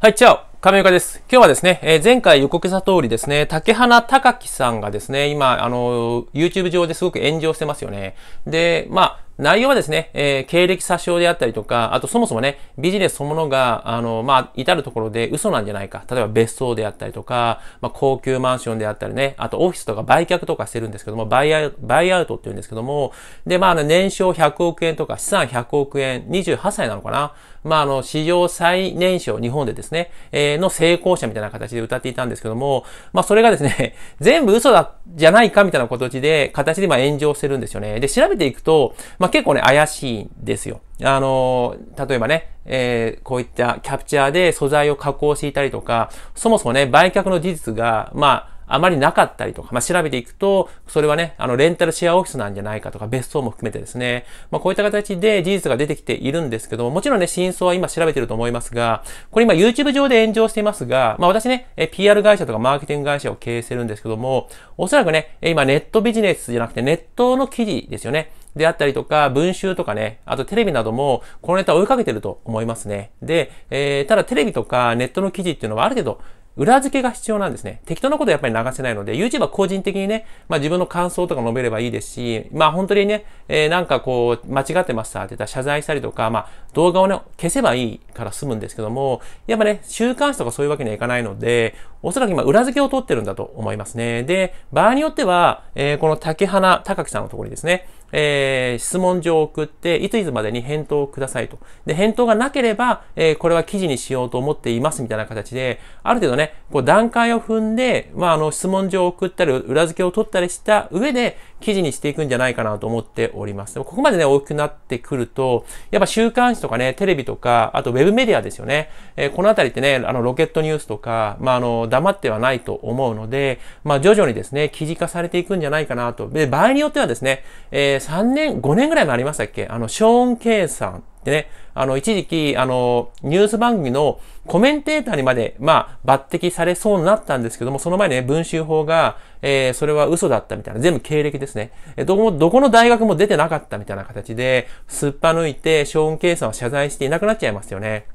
はい、チャオ亀岡です。今日はですね、えー、前回予告した通りですね、竹花隆樹さんがですね、今、あの、YouTube 上ですごく炎上してますよね。で、まあ、内容はですね、えー、経歴詐称であったりとか、あとそもそもね、ビジネスそのものが、あの、まあ、至るところで嘘なんじゃないか。例えば別荘であったりとか、まあ、高級マンションであったりね、あとオフィスとか売却とかしてるんですけども、バイアバイアウトって言うんですけども、で、まあ、年商100億円とか資産100億円、28歳なのかなまあ、あの、史上最年少、日本でですね、えー、の成功者みたいな形で歌っていたんですけども、まあ、それがですね、全部嘘だ、じゃないかみたいな形で、形で今炎上してるんですよね。で、調べていくと、まあ、結構ね、怪しいんですよ。あの、例えばね、えー、こういったキャプチャーで素材を加工していたりとか、そもそもね、売却の事実が、まあ、あまりなかったりとか、まあ、調べていくと、それはね、あの、レンタルシェアオフィスなんじゃないかとか、別荘も含めてですね、まあ、こういった形で事実が出てきているんですけども、もちろんね、真相は今調べてると思いますが、これ今 YouTube 上で炎上していますが、まあ、私ね、PR 会社とかマーケティング会社を経営してるんですけども、おそらくね、今ネットビジネスじゃなくてネットの記事ですよね。であったりとか、文集とかね、あとテレビなども、このネタを追いかけてると思いますね。で、えー、ただテレビとかネットの記事っていうのはある程度、裏付けが必要なんですね。適当なことやっぱり流せないので、YouTube は個人的にね、まあ自分の感想とか述べればいいですし、まあ本当にね、えー、なんかこう、間違ってましたって言ったら謝罪したりとか、まあ動画をね、消せばいいから済むんですけども、やっぱね、週刊誌とかそういうわけにはいかないので、おそらく今裏付けを取ってるんだと思いますね。で、場合によっては、えー、この竹花高木さんのところにですね、えー、質問状を送って、いついつまでに返答をくださいと。で、返答がなければ、えー、これは記事にしようと思っていますみたいな形で、ある程度ね、こう段階を踏んで、まあ、あの、質問状を送ったり、裏付けを取ったりした上で、記事にしていくんじゃないかなと思っております。でもここまでね、大きくなってくると、やっぱ週刊誌とかね、テレビとか、あとウェブメディアですよね。えー、このあたりってね、あの、ロケットニュースとか、まあ、あの、黙ってはないと思うので、まあ、徐々にですね、記事化されていくんじゃないかなと。で、場合によってはですね、えー3年、5年ぐらい前ありましたっけあの、ショーン・ケイさんってね、あの、一時期、あの、ニュース番組のコメンテーターにまで、まあ、抜擢されそうになったんですけども、その前にね、文集法が、えー、それは嘘だったみたいな、全部経歴ですね。えー、どこも、どこの大学も出てなかったみたいな形で、すっぱ抜いて、ショーン・ケイさんは謝罪していなくなっちゃいますよね。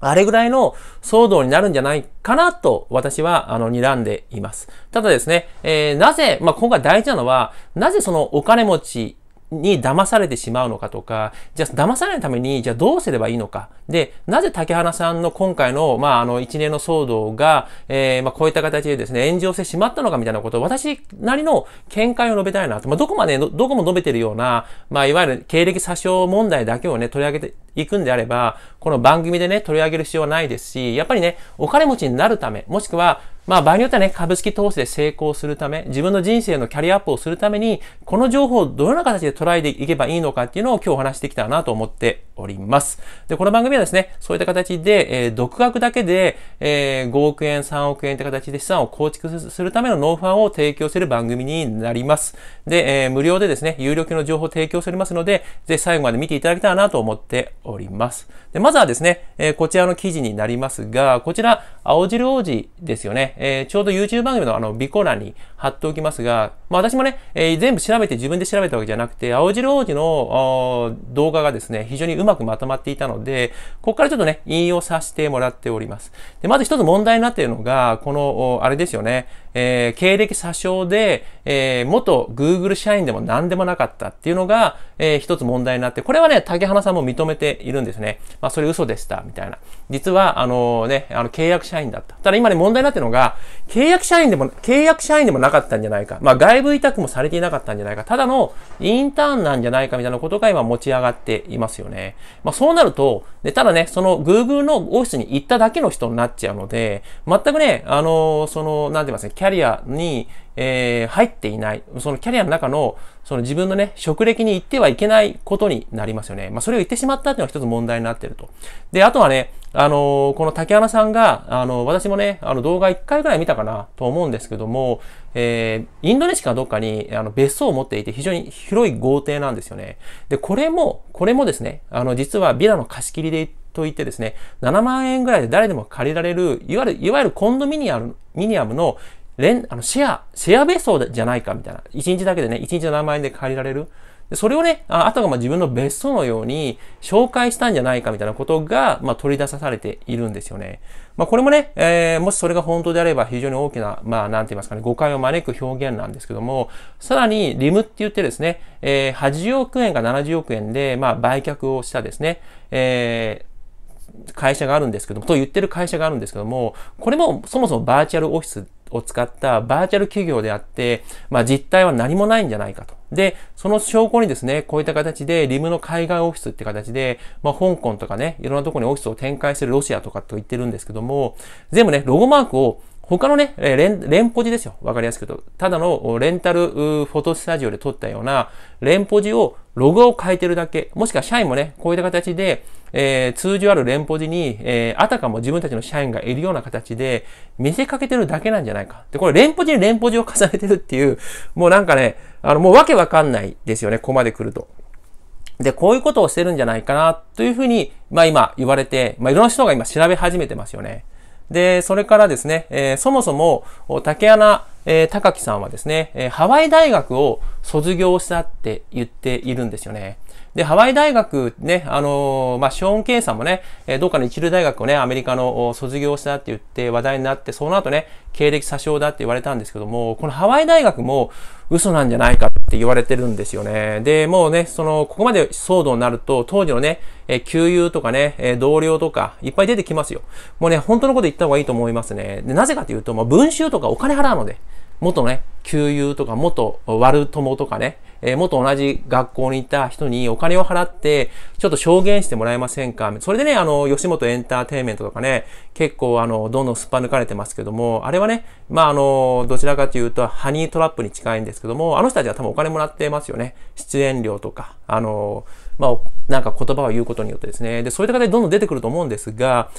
あれぐらいの騒動になるんじゃないかなと私はあの睨んでいます。ただですね、えー、なぜ、まあ、今回大事なのは、なぜそのお金持ちに騙されてしまうのかとか、じゃあ騙されないために、じゃあどうすればいいのか。で、なぜ竹花さんの今回の、まあ、あの、一年の騒動が、えー、まあ、こういった形でですね、炎上してしまったのかみたいなことを、私なりの見解を述べたいなと。まあ、どこまで、どこも述べてるような、まあ、いわゆる経歴詐称問題だけをね、取り上げて、行くんであれば、この番組でね、取り上げる必要はないですし、やっぱりね、お金持ちになるため、もしくは、まあ場合によってはね、株式投資で成功するため、自分の人生のキャリアアップをするために、この情報をどのような形で捉えていけばいいのかっていうのを今日お話してきたなと思っております。で、この番組はですね、そういった形で、えー、独学だけで、えー、5億円、3億円って形で資産を構築するためのノウハウを提供する番組になります。で、えー、無料でですね、有料級の情報を提供しておりますので、ぜひ最後まで見ていただけたらなと思っております。で、まずはですね、えー、こちらの記事になりますが、こちら、青汁王子ですよね。えー、ちょうど YouTube 番組のあの、備考欄に貼っておきますが、まあ私もね、えー、全部調べて自分で調べたわけじゃなくて、青汁王子の動画がですね、非常にうまくまとまっていたので、ここからちょっとね、引用させてもらっております。で、まず一つ問題になっているのが、この、あれですよね、えー、経歴詐称で、えー、元 Google 社員でも何でもなかったっていうのが、えー、一つ問題になって、これはね、竹花さんも認めているんですね。まあ、それ嘘でした、みたいな。実は、あのね、あの、契約社員だった。ただ今ね、問題になってるのが、契約社員でも、契約社員でもなかったんじゃないか。まあ、外部委託もされていなかったんじゃないか。ただの、インターンなんじゃないか、みたいなことが今持ち上がっていますよね。まあ、そうなると、で、ただね、その、Google のオフィスに行っただけの人になっちゃうので、全くね、あのその、なんて言いますね、キャリアに、えー、入っていない。そのキャリアの中の、その自分のね、職歴に行ってはいけないことになりますよね。まあ、それを言ってしまったっていうのは一つ問題になってると。で、あとはね、あのー、この竹花さんが、あのー、私もね、あの動画1回ぐらい見たかなと思うんですけども、えー、インドネシアかどっかにあの別荘を持っていて非常に広い豪邸なんですよね。で、これも、これもですね、あの、実はビラの貸し切りでといってですね、7万円ぐらいで誰でも借りられる、いわゆる、いわゆるコンドミニアムミニアムのレン、あの、シェア、シェア別荘じゃないかみたいな。一日だけでね、一日の名前で借りられる。それをね、あたかも自分の別荘のように紹介したんじゃないかみたいなことが、まあ、取り出されているんですよね。まあ、これもね、えー、もしそれが本当であれば非常に大きな、まあ、なんて言いますかね、誤解を招く表現なんですけども、さらに、リムって言ってですね、えー、80億円か70億円で、まあ、売却をしたですね、えー会社があるんですけども、と言ってる会社があるんですけども、これもそもそもバーチャルオフィスを使ったバーチャル企業であって、まあ実態は何もないんじゃないかと。で、その証拠にですね、こういった形で、リムの海外オフィスって形で、まあ、香港とかね、いろんなところにオフィスを展開してるロシアとかと言ってるんですけども、全部ね、ロゴマークを他のね、レン、レンポジですよ。わかりやすく言うと。ただのレンタルフォトスタジオで撮ったような、レンポジを、ロゴを変えてるだけ。もしくは社員もね、こういった形で、えー、通常あるレンポジに、えー、あたかも自分たちの社員がいるような形で、見せかけてるだけなんじゃないか。で、これ、レンポジにレンポジを重ねてるっていう、もうなんかね、あの、もうわけわかんないですよね。ここまで来ると。で、こういうことをしてるんじゃないかな、というふうに、まあ今言われて、まあいろんな人が今調べ始めてますよね。で、それからですね、えー、そもそも、竹穴、えー、高木さんはですね、えハワイ大学を卒業したって言っているんですよね。で、ハワイ大学ね、あのー、まあ、ショーン・ケイさんもね、えどっかの一流大学をね、アメリカの卒業したって言って話題になって、その後ね、経歴詐称だって言われたんですけども、このハワイ大学も嘘なんじゃないかって言われてるんですよね。で、もうね、その、ここまで騒動になると、当時のね、え旧友とかね、え同僚とか、いっぱい出てきますよ。もうね、本当のこと言った方がいいと思いますね。で、なぜかというと、まあ、文集とかお金払うので、元ね、旧友とか元悪友とかね、えー、元同じ学校にいた人にお金を払って、ちょっと証言してもらえませんかそれでね、あの、吉本エンターテイメントとかね、結構あの、どんどんすっぱ抜かれてますけども、あれはね、まああの、どちらかというと、ハニートラップに近いんですけども、あの人たちは多分お金もらってますよね。出演料とか、あの、まあ、なんか言葉を言うことによってですね。で、そういった方でどんどん出てくると思うんですが、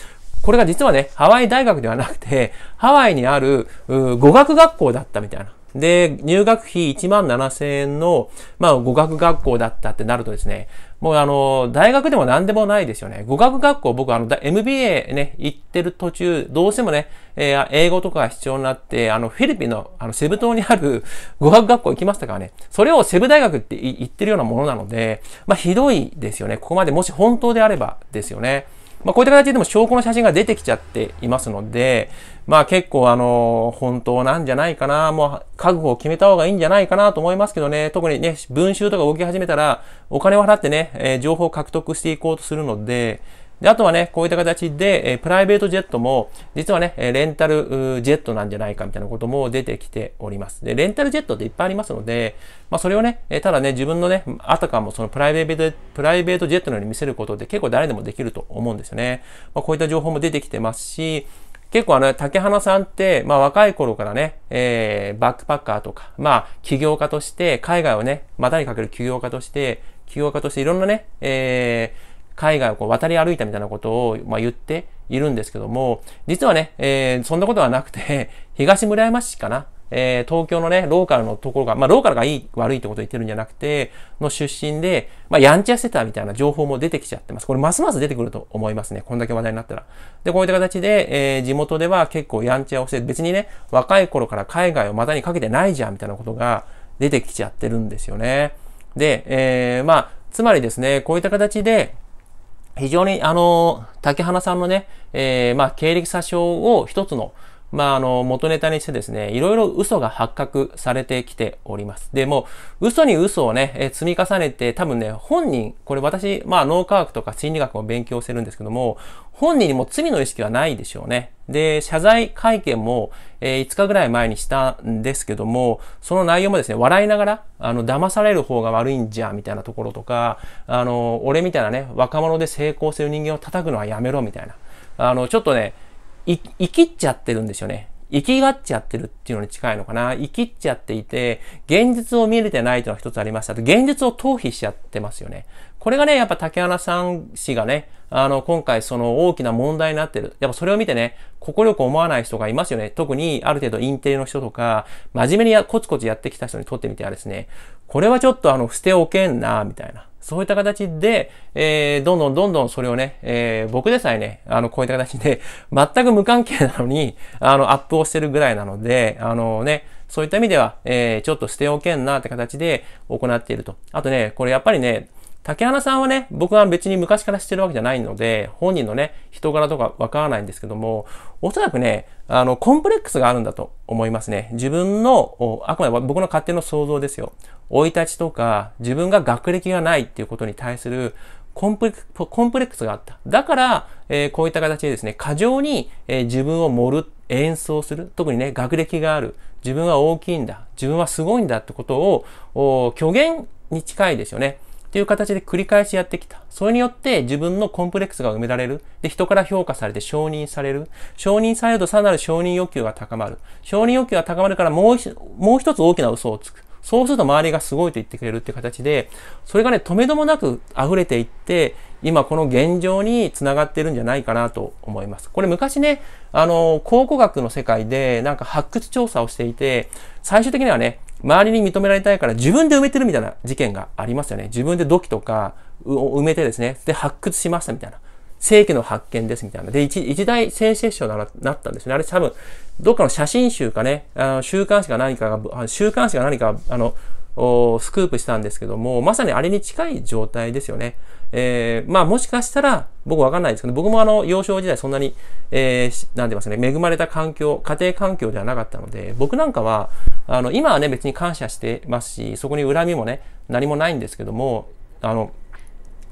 これが実はね、ハワイ大学ではなくて、ハワイにある語学学校だったみたいな。で、入学費1万7000円の、まあ、語学学校だったってなるとですね、もうあの、大学でも何でもないですよね。語学学校、僕あの、MBA ね、行ってる途中、どうしてもね、えー、英語とかが必要になって、あの、フィリピンの、あの、セブ島にある語 学学校行きましたからね、それをセブ大学って言ってるようなものなので、まあ、ひどいですよね。ここまでもし本当であればですよね。まあ、こういった形でも証拠の写真が出てきちゃっていますので、まあ結構あの、本当なんじゃないかな、もう覚悟を決めた方がいいんじゃないかなと思いますけどね、特にね、文集とか動き始めたら、お金を払ってね、えー、情報を獲得していこうとするので、で、あとはね、こういった形で、えプライベートジェットも、実はね、レンタルジェットなんじゃないかみたいなことも出てきております。で、レンタルジェットっていっぱいありますので、まあ、それをね、えただね、自分のね、あたかもそのプライベート、プライベートジェットのように見せることって結構誰でもできると思うんですよね。まあ、こういった情報も出てきてますし、結構あの、竹花さんって、まあ若い頃からね、えー、バックパッカーとか、まあ起業家として、海外をね、股にかける起業家として、起業家としていろんなね、えー、海外をこう渡り歩いたみたいなことを、まあ、言っているんですけども、実はね、えー、そんなことはなくて、東村山市かな。えー、東京のね、ローカルのところが、まあ、ローカルがいい、悪いってことを言ってるんじゃなくて、の出身で、まあ、やんちゃしてたみたいな情報も出てきちゃってます。これ、ますます出てくると思いますね。こんだけ話題になったら。で、こういった形で、えー、地元では結構やんちゃをして、別にね、若い頃から海外を股にかけてないじゃん、みたいなことが出てきちゃってるんですよね。で、えー、まあ、つまりですね、こういった形で、非常にあの、竹花さんのね、えー、まあ、経歴詐称を一つの、まあ、あの、元ネタにしてですね、いろいろ嘘が発覚されてきております。で、も嘘に嘘をね、え積み重ねて、多分ね、本人、これ私、まあ、脳科学とか心理学も勉強してるんですけども、本人にも罪の意識はないでしょうね。で、謝罪会見も、えー、5日ぐらい前にしたんですけども、その内容もですね、笑いながら、あの、騙される方が悪いんじゃ、みたいなところとか、あの、俺みたいなね、若者で成功する人間を叩くのはやめろ、みたいな。あの、ちょっとね、い、生きっちゃってるんですよね。生きがっちゃってるっていうのに近いのかな。生きっちゃっていて、現実を見れてないというのが一つありました。現実を逃避しちゃってますよね。これがね、やっぱ竹原さん氏がね、あの、今回その大きな問題になってる。やっぱそれを見てね、心よく思わない人がいますよね。特にある程度インテリの人とか、真面目にやコツコツやってきた人にとってみてはですね、これはちょっとあの、捨ておけんな、みたいな。そういった形で、えー、どんどんどんどんそれをね、えー、僕でさえね、あの、こういった形で、全く無関係なのに、あの、アップをしてるぐらいなので、あのね、そういった意味では、えー、ちょっと捨ておけんなって形で行っていると。あとね、これやっぱりね、竹花さんはね、僕は別に昔から知ってるわけじゃないので、本人のね、人柄とかわからないんですけども、おそらくね、あの、コンプレックスがあるんだと思いますね。自分の、あくまで僕の勝手の想像ですよ。生い立ちとか、自分が学歴がないっていうことに対するコンプレックスがあった。だから、えー、こういった形でですね、過剰に、えー、自分を盛る、演奏する。特にね、学歴がある。自分は大きいんだ。自分はすごいんだってことを、虚言に近いですよね。っていう形で繰り返しやってきた。それによって自分のコンプレックスが埋められる。で、人から評価されて承認される。承認されるとさらなる承認欲求が高まる。承認欲求が高まるからもうもう一つ大きな嘘をつく。そうすると周りがすごいと言ってくれるっていう形で、それがね、止めどもなく溢れていって、今この現状につながってるんじゃないかなと思います。これ昔ね、あの、考古学の世界でなんか発掘調査をしていて、最終的にはね、周りに認められたいから自分で埋めてるみたいな事件がありますよね。自分で土器とか埋めてですね、で発掘しましたみたいな。正規の発見ですみたいな。で、一一大先ンセーになったんですね。あれ多分、どっかの写真集かね、あの週刊誌か何かが、週刊誌か何か、あの、スクープしたんですけども、まさにあれに近い状態ですよね。えー、まあもしかしたら、僕わかんないですけど、僕もあの、幼少時代そんなに、えー、なんて言いますね、恵まれた環境、家庭環境ではなかったので、僕なんかは、あの、今はね、別に感謝してますし、そこに恨みもね、何もないんですけども、あの、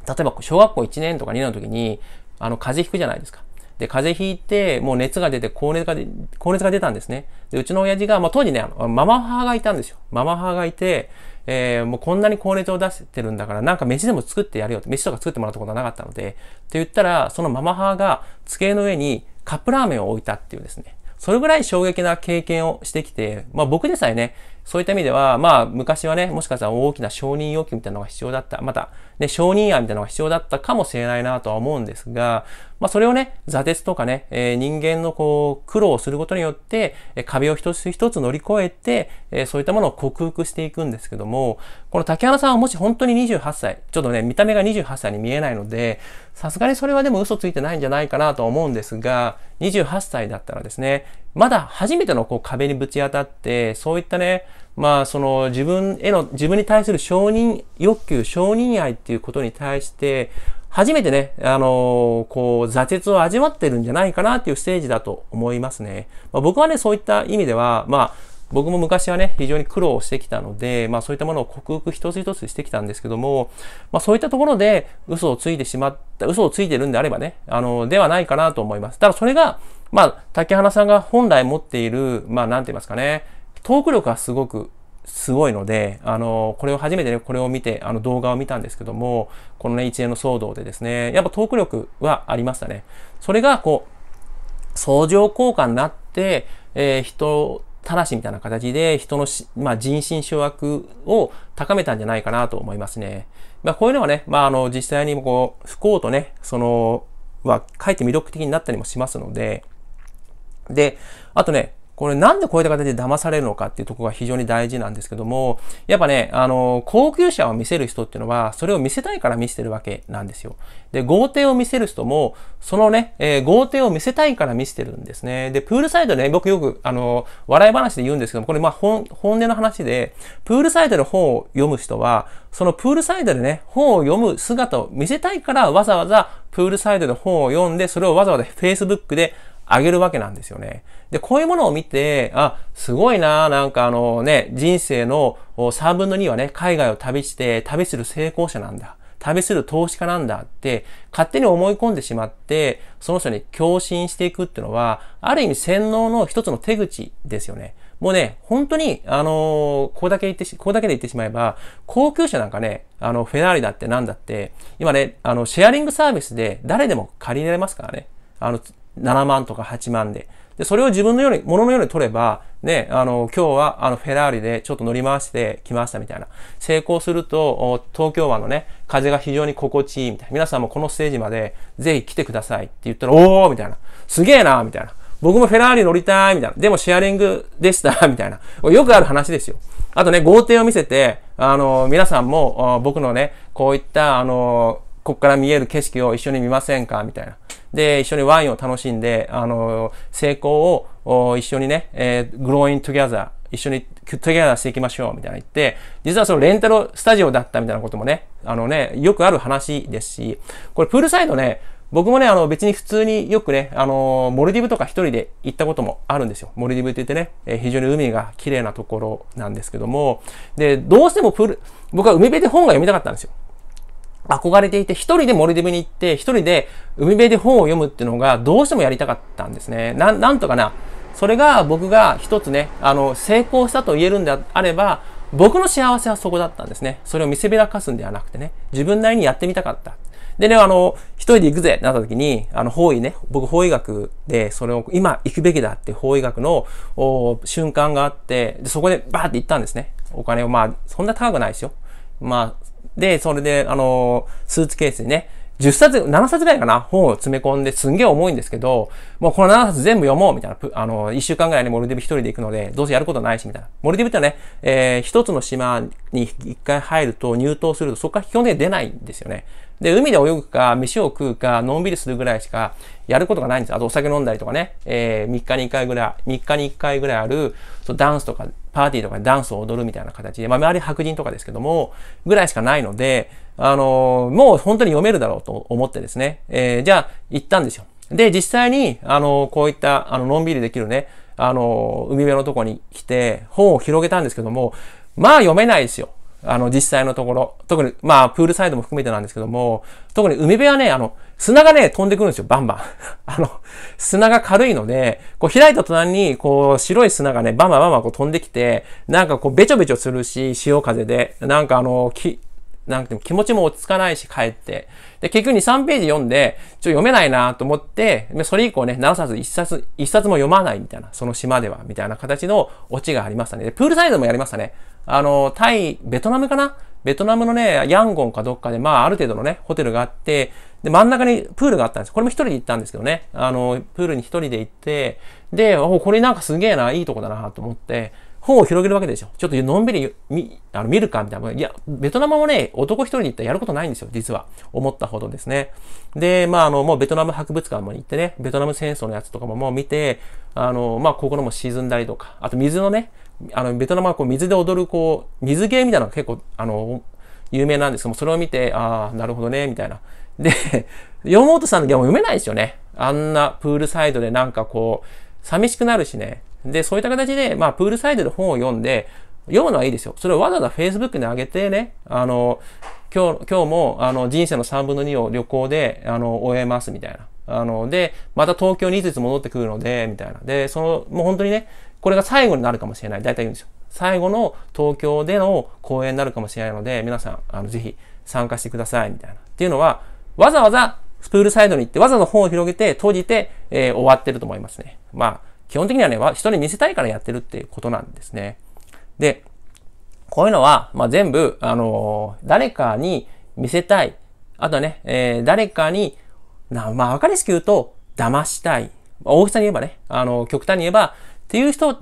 例えば小学校1年とか2年の時に、あの、風邪ひくじゃないですか。で、風邪ひいて、もう熱が出て、高熱が、高熱が出たんですね。で、うちの親父が、まあ、当時ね、あのママ母がいたんですよ。ママ母がいて、えー、もうこんなに高熱を出してるんだから、なんか飯でも作ってやるよって、飯とか作ってもらったことはなかったので、って言ったら、そのママ母が、机の上にカップラーメンを置いたっていうですね。それぐらい衝撃な経験をしてきて、まあ僕でさえね、そういった意味では、まあ、昔はね、もしかしたら大きな承認要求みたいなのが必要だった。また、ね、承認案みたいなのが必要だったかもしれないなとは思うんですが、まあ、それをね、座鉄とかね、えー、人間のこう、苦労をすることによって、壁を一つ一つ乗り越えて、えー、そういったものを克服していくんですけども、この竹原さんはもし本当に28歳、ちょっとね、見た目が28歳に見えないので、さすがにそれはでも嘘ついてないんじゃないかなと思うんですが、28歳だったらですね、まだ初めてのこう壁にぶち当たって、そういったね、まあその自分への、自分に対する承認欲求、承認愛っていうことに対して、初めてね、あのー、こう、挫折を味わってるんじゃないかなっていうステージだと思いますね。まあ、僕はね、そういった意味では、まあ、僕も昔はね、非常に苦労してきたので、まあそういったものを克服一つ一つしてきたんですけども、まあそういったところで嘘をついてしまった、嘘をついてるんであればね、あの、ではないかなと思います。ただそれがまあ、竹花さんが本来持っている、まあ、なんて言いますかね、トーク力がすごくすごいので、あの、これを初めてね、これを見て、あの動画を見たんですけども、このね、一連の騒動でですね、やっぱトーク力はありましたね。それが、こう、相乗効果になって、えー、人たしみたいな形で人のし、まあ、人心掌握を高めたんじゃないかなと思いますね。まあ、こういうのはね、まあ、あの、実際にこう、不幸とね、その、は、かえって魅力的になったりもしますので、で、あとね、これなんでこういった形で騙されるのかっていうところが非常に大事なんですけども、やっぱね、あの、高級車を見せる人っていうのは、それを見せたいから見せてるわけなんですよ。で、豪邸を見せる人も、そのね、えー、豪邸を見せたいから見せてるんですね。で、プールサイドね、僕よく、あの、笑い話で言うんですけども、これまあ本、本音の話で、プールサイドで本を読む人は、そのプールサイドでね、本を読む姿を見せたいから、わざわざプールサイドで本を読んで、それをわざわざ Facebook であげるわけなんですよね。で、こういうものを見て、あ、すごいな、なんかあのね、人生の3分の2はね、海外を旅して、旅する成功者なんだ。旅する投資家なんだって勝手に思い込んでしまって、その人に共振していくっていうのは、ある意味洗脳の一つの手口ですよね。もうね、本当に、あのー、ここだけ言ってし、ここだけで言ってしまえば、高級車なんかね、あの、フェラーリだってなんだって、今ね、あの、シェアリングサービスで誰でも借りられますからね。あの、7万とか8万で。で、それを自分のように、もののように取れば、ね、あの、今日はあの、フェラーリでちょっと乗り回してきましたみたいな。成功すると、東京湾のね、風が非常に心地いいみたいな。皆さんもこのステージまでぜひ来てくださいって言ったら、おーみたいな。すげえなみたいな。僕もフェラーリ乗りたいみたいな。でもシェアリングでした みたいな。よくある話ですよ。あとね、豪邸を見せて、あの、皆さんも、僕のね、こういった、あの、こっから見える景色を一緒に見ませんかみたいな。で、一緒にワインを楽しんで、あの、成功を一緒にね、えー、growing together 一緒にトゥギャザーしていきましょうみたいな言って、実はそのレンタルスタジオだったみたいなこともね、あのね、よくある話ですし、これプールサイドね、僕もね、あの別に普通によくね、あの、モルディブとか一人で行ったこともあるんですよ。モルディブって言ってね、え非常に海が綺麗なところなんですけども、で、どうしてもプール、僕は海辺で本が読みたかったんですよ。憧れていて、一人でモルディブに行って、一人で海辺で本を読むっていうのがどうしてもやりたかったんですね。ななんとかな、それが僕が一つね、あの、成功したと言えるんであれば、僕の幸せはそこだったんですね。それを見せびらかすんではなくてね、自分なりにやってみたかった。でね、あの、一人で行くぜってなった時に、あの、方位ね、僕方位学で、それを今行くべきだって方位学の瞬間があってで、そこでバーって行ったんですね。お金を、まあ、そんな高くないですよ。まあ、で、それで、あの、スーツケースにね、10冊、7冊ぐらいかな、本を詰め込んで、すんげえ重いんですけど、もうこの7冊全部読もう、みたいな。あの、1週間ぐらいね、モルディブ1人で行くので、どうせやることないし、みたいな。モルディブってね、えー、1つの島に1回入ると、入島すると、そこから基本的に出ないんですよね。で、海で泳ぐか、飯を食うか、のんびりするぐらいしか、やることがないんです。あと、お酒飲んだりとかね、えー、3日に1回ぐらい、3日に1回ぐらいある、ダンスとかパーティーとかでダンスを踊るみたいな形で、まあ、周り白人とかですけども、ぐらいしかないので、あのー、もう本当に読めるだろうと思ってですね、えー、じゃあ、行ったんですよ。で、実際に、あのー、こういった、あの、のんびりできるね、あの、海辺のとこに来て、本を広げたんですけども、まあ読めないですよ。あの、実際のところ、特に、まあ、プールサイドも含めてなんですけども、特に海辺はね、あの、砂がね、飛んでくるんですよ、バンバン。あの、砂が軽いので、こう開いた途端に、こう、白い砂がね、バンバンバンバンこう飛んできて、なんかこう、べちょべちょするし、潮風で、なんかあの、き、なんて気持ちも落ち着かないし、帰って。で、結局2、3ページ読んで、ちょ、読めないなと思って、それ以降ね、7冊、1冊、1冊も読まないみたいな、その島では、みたいな形のオチがありましたね。で、プールサイドもやりましたね。あの、タイ、ベトナムかなベトナムのね、ヤンゴンかどっかで、まあ、ある程度のね、ホテルがあって、で、真ん中にプールがあったんです。これも一人で行ったんですけどね。あの、プールに一人で行って、で、おこれなんかすげえな、いいとこだな、と思って、本を広げるわけでしょ。ちょっとのんびり見あの見るかみたいな。いや、ベトナムもね、男一人に行ったらやることないんですよ、実は。思ったほどですね。で、まあ、あの、もうベトナム博物館も行ってね、ベトナム戦争のやつとかももう見て、あの、まあ、心も沈んだりとか、あと水のね、あの、ベトナムはこう水で踊る、こう、水芸みたいなのが結構、あの、有名なんですけども、それを見て、ああ、なるほどね、みたいな。で、読もうとしたんだけど、も読めないですよね。あんなプールサイドでなんかこう、寂しくなるしね。で、そういった形で、まあ、プールサイドで本を読んで、読むのはいいですよ。それをわざわざ Facebook に上げてね、あの、今日、今日も、あの、人生の3分の2を旅行で、あの、終えますみたいな。あの、で、また東京にいついつ戻ってくるので、みたいな。で、その、もう本当にね、これが最後になるかもしれない。大体言うんですよ。最後の東京での公演になるかもしれないので、皆さん、あの、ぜひ参加してください、みたいな。っていうのは、わざわざ、スプールサイドに行って、わざわざ本を広げて、閉じて、えー、終わってると思いますね。まあ、基本的にはね、人に見せたいからやってるっていうことなんですね。で、こういうのは、まあ、全部、あのー、誰かに見せたい。あとね、えー、誰かに、なまあ、わかりやすく言うと、騙したい。大きさに言えばね、あのー、極端に言えば、っていう人、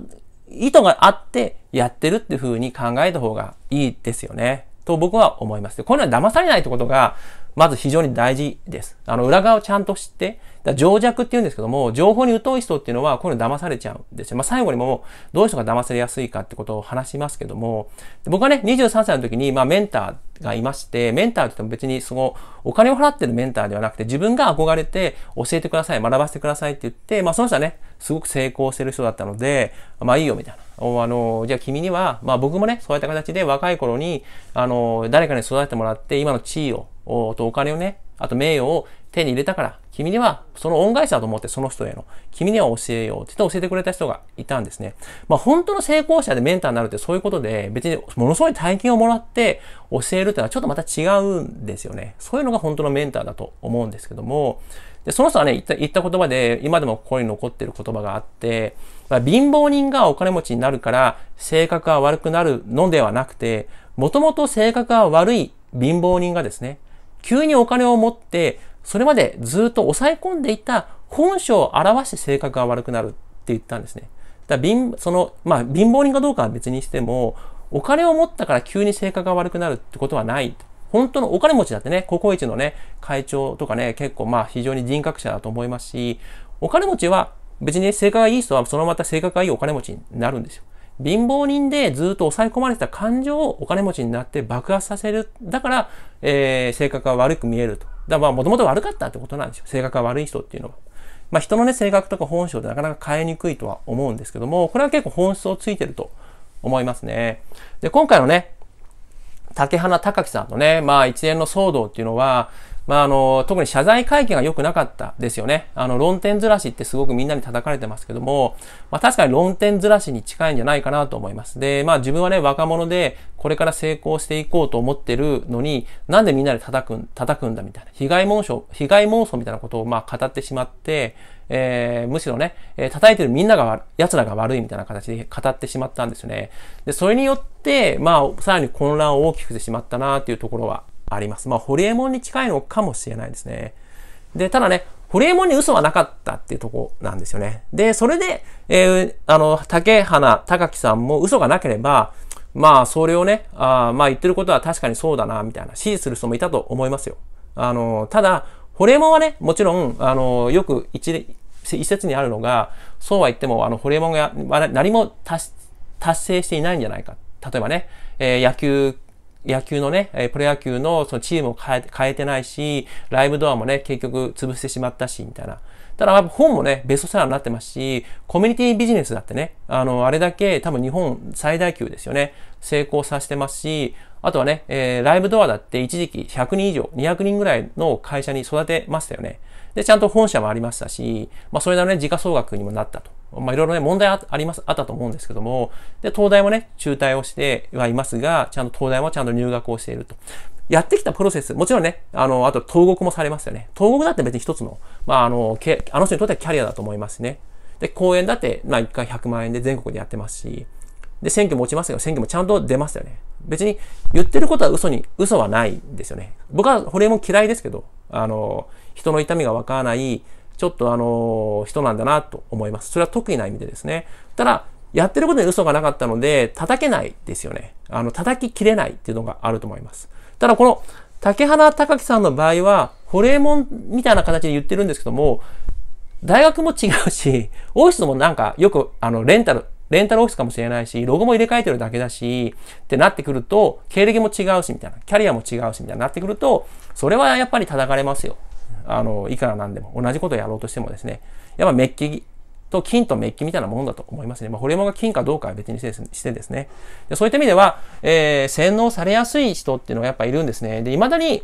意図があってやってるっていうふうに考えた方がいいですよね。と僕は思います。こういうのは騙されないってことが、まず非常に大事です。あの、裏側をちゃんと知って、だ情弱って言うんですけども、情報に疎い人っていうのは、こういうの騙されちゃうんですよ。まあ、最後にも、どういう人が騙されやすいかってことを話しますけども、僕はね、23歳の時に、まあ、メンターがいまして、メンターって言っても別に、その、お金を払ってるメンターではなくて、自分が憧れて、教えてください、学ばせてくださいって言って、まあ、その人はね、すごく成功してる人だったので、まあ、いいよ、みたいな。おあの、じゃあ君には、まあ僕もね、そういった形で若い頃に、あの、誰かに育ててもらって、今の地位を、おとお金をね、あと名誉を手に入れたから、君には、その恩返しだと思って、その人への、君には教えようって言って教えてくれた人がいたんですね。まあ、本当の成功者でメンターになるってそういうことで、別にものすごい体験をもらって教えるってのはちょっとまた違うんですよね。そういうのが本当のメンターだと思うんですけども、で、その人はね、言った言った言葉で、今でもここに残ってる言葉があって、まあ、貧乏人がお金持ちになるから、性格が悪くなるのではなくて、もともと性格が悪い貧乏人がですね、急にお金を持って、それまでずっと抑え込んでいた本性を表して性格が悪くなるって言ったんですね。だ貧その、まあ、貧乏人かどうかは別にしても、お金を持ったから急に性格が悪くなるってことはない。本当のお金持ちだってね、高校一のね、会長とかね、結構まあ非常に人格者だと思いますし、お金持ちは別に性格がいい人はそのまた性格がいいお金持ちになるんですよ。貧乏人でずっと抑え込まれてた感情をお金持ちになって爆発させる。だから、えー、性格が悪く見えると。だまあ、もともと悪かったってことなんですよ。性格が悪い人っていうのは。まあ、人のね、性格とか本性でなかなか変えにくいとは思うんですけども、これは結構本質をついてると思いますね。で、今回のね、竹花隆樹さんのね、まあ一連の騒動っていうのは、まあ、あの、特に謝罪会見が良くなかったですよね。あの、論点ずらしってすごくみんなに叩かれてますけども、まあ、確かに論点ずらしに近いんじゃないかなと思います。で、まあ、自分はね、若者で、これから成功していこうと思ってるのに、なんでみんなで叩くん、叩くんだみたいな、被害妄想、被害妄想みたいなことを、まあ、語ってしまって、えー、むしろね、えー、叩いてるみんなが、奴らが悪いみたいな形で語ってしまったんですよね。で、それによって、まあ、さらに混乱を大きくしてしまったなっていうところはあります。まあ、ホリエモンに近いのかもしれないですね。で、ただね、ホリエモンに嘘はなかったっていうとこなんですよね。で、それで、えー、あの、竹花高木さんも嘘がなければ、まあ、それをね、あまあ言ってることは確かにそうだな、みたいな、支持する人もいたと思いますよ。あの、ただ、ホリエモンはね、もちろん、あの、よく一、一説にあるのが、そうは言っても、あの、ホリエモンが何も達成していないんじゃないか。例えばね、えー、野球野球のね、プロ野球のそのチームを変え変えてないし、ライブドアもね、結局潰してしまったし、みたいな。ただ、本もね、ベストセラーになってますし、コミュニティビジネスだってね、あの、あれだけ多分日本最大級ですよね、成功させてますし、あとはね、えー、ライブドアだって一時期100人以上、200人ぐらいの会社に育てましたよね。で、ちゃんと本社もありましたし、まあ、それなりに時価総額にもなったと。まあ、いろいろね、問題あります、あったと思うんですけども、で、東大もね、中退をしてはいますが、ちゃんと東大もちゃんと入学をしていると。やってきたプロセス、もちろんね、あの、あと、投獄もされますよね。投獄だって別に一つの、まあ、あの、あの人にとってはキャリアだと思いますね。で、講演だって、まあ、一回100万円で全国でやってますし、で、選挙も落ちますよ。選挙もちゃんと出ますよね。別に、言ってることは嘘に、嘘はないんですよね。僕は、ホレも嫌いですけど、あの、人の痛みがわからない、ちょっとあの、人なんだなと思います。それは特意な意味でですね。ただ、やってることに嘘がなかったので、叩けないですよね。あの、叩ききれないっていうのがあると思います。ただ、この、竹原隆樹さんの場合は、ホレーモンみたいな形で言ってるんですけども、大学も違うし、オフィスもなんかよく、あの、レンタル、レンタルオフィスかもしれないし、ロゴも入れ替えてるだけだし、ってなってくると、経歴も違うし、みたいな、キャリアも違うし、みたいな、なってくると、それはやっぱり叩かれますよ。あの、いくらなんでも、同じことをやろうとしてもですね、やっぱメッキと金とメッキみたいなものだと思いますね。まあ、ホリモが金かどうかは別にしてですね。でそういった意味では、えー、洗脳されやすい人っていうのがやっぱいるんですね。で、未だに、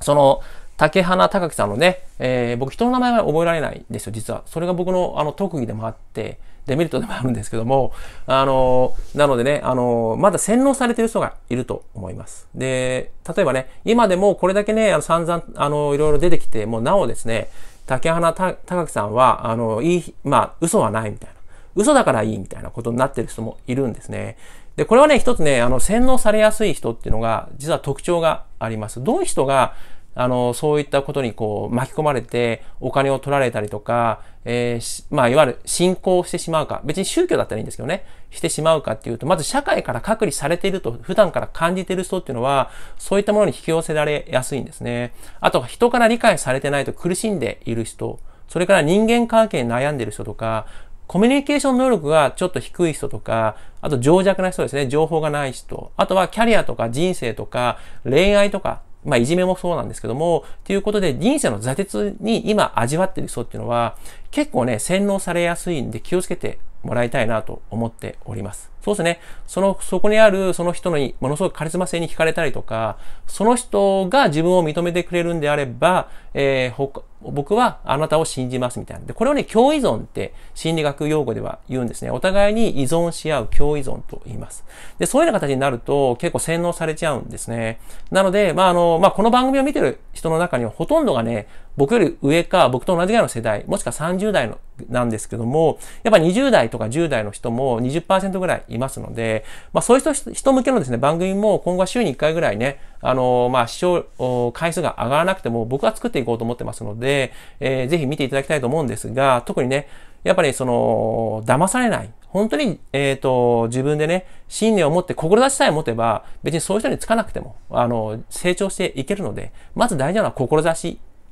その、竹花高木さんのね、えー、僕人の名前は覚えられないんですよ、実は。それが僕のあの特技でもあって、デメリットでもあるんですけども、あの、なのでね、あの、まだ洗脳されてる人がいると思います。で、例えばね、今でもこれだけね、あの散々、あの、いろいろ出てきて、もうなおですね、竹花隆さんは、あの、いい、まあ、嘘はないみたいな。嘘だからいいみたいなことになってる人もいるんですね。で、これはね、一つね、あの、洗脳されやすい人っていうのが、実は特徴があります。どういう人が、あの、そういったことにこう巻き込まれてお金を取られたりとか、えー、まあ、いわゆる信仰してしまうか、別に宗教だったらいいんですけどね、してしまうかっていうと、まず社会から隔離されていると、普段から感じている人っていうのは、そういったものに引き寄せられやすいんですね。あと、人から理解されてないと苦しんでいる人、それから人間関係に悩んでいる人とか、コミュニケーション能力がちょっと低い人とか、あと情弱な人ですね、情報がない人、あとはキャリアとか人生とか恋愛とかまあ、いじめもそうなんですけども、ということで、人生の挫折に今味わっている人っていうのは、結構ね、洗脳されやすいんで気をつけてもらいたいなと思っております。そうですね。その、そこにあるその人のものすごくカリスマ性に惹かれたりとか、その人が自分を認めてくれるんであれば、えー、僕はあなたを信じますみたいな。で、これをね、共依存って心理学用語では言うんですね。お互いに依存し合う共依存と言います。で、そういうような形になると結構洗脳されちゃうんですね。なので、まあ、あの、まあ、この番組を見てる人の中にはほとんどがね、僕より上か、僕と同じぐらいの世代、もしくは30代のなんですけども、やっぱ20代とか10代の人も20%ぐらいいますので、まあ、そういう人向けのですね、番組も今後は週に1回ぐらいね、あのー、まあ、視聴回数が上がらなくても僕は作っていこうと思ってますので、えー、ぜひ見ていただきたいと思うんですが、特にね、やっぱりその、騙されない。本当に、えっ、ー、と、自分でね、信念を持って、志さえ持てば、別にそういう人につかなくても、あの、成長していけるので、まず大事なのは志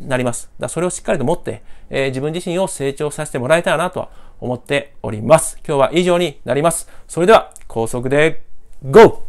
なります。だそれをしっかりと持って、えー、自分自身を成長させてもらえたらなとは思っております。今日は以上になります。それでは、高速で GO!